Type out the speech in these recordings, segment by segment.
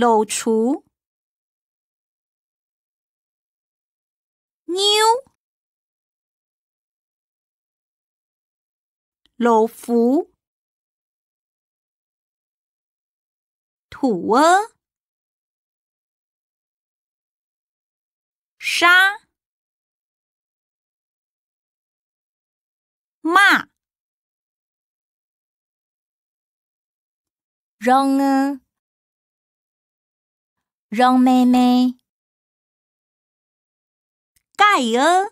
搂厨，妞，搂服土啊，沙，骂，扔啊。让妹妹，盖儿，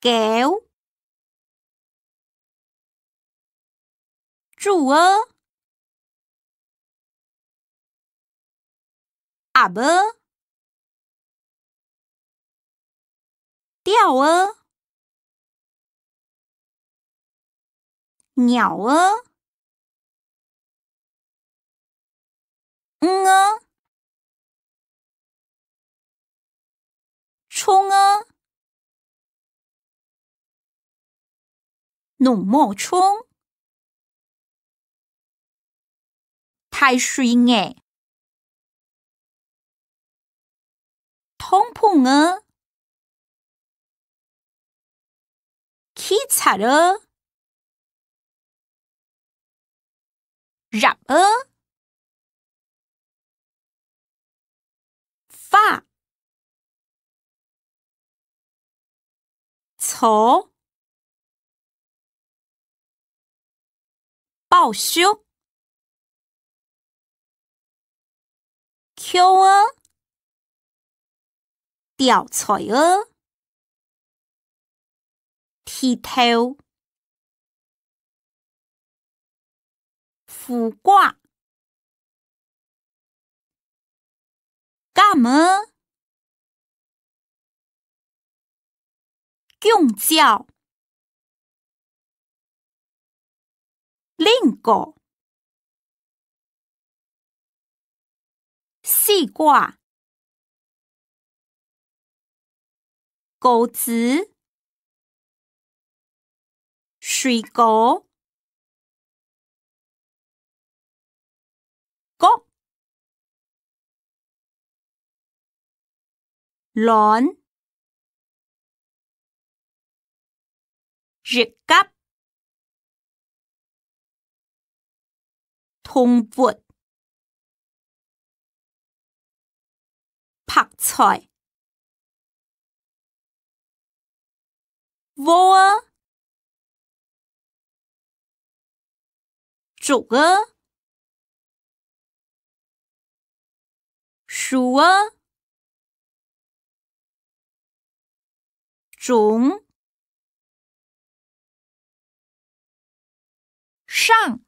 脚，主儿，阿伯，钓儿，鸟儿。冲啊！弄莫冲！太水诶！通碰啊！起菜了，肉啊，发。头，报修，q 啊，吊彩啊，剃头，腐骨，干么？香叫、苹个西瓜、狗子、水狗、狗、卵。日卡，通拨拍菜，窝啊，煮啊，熟啊，种。上。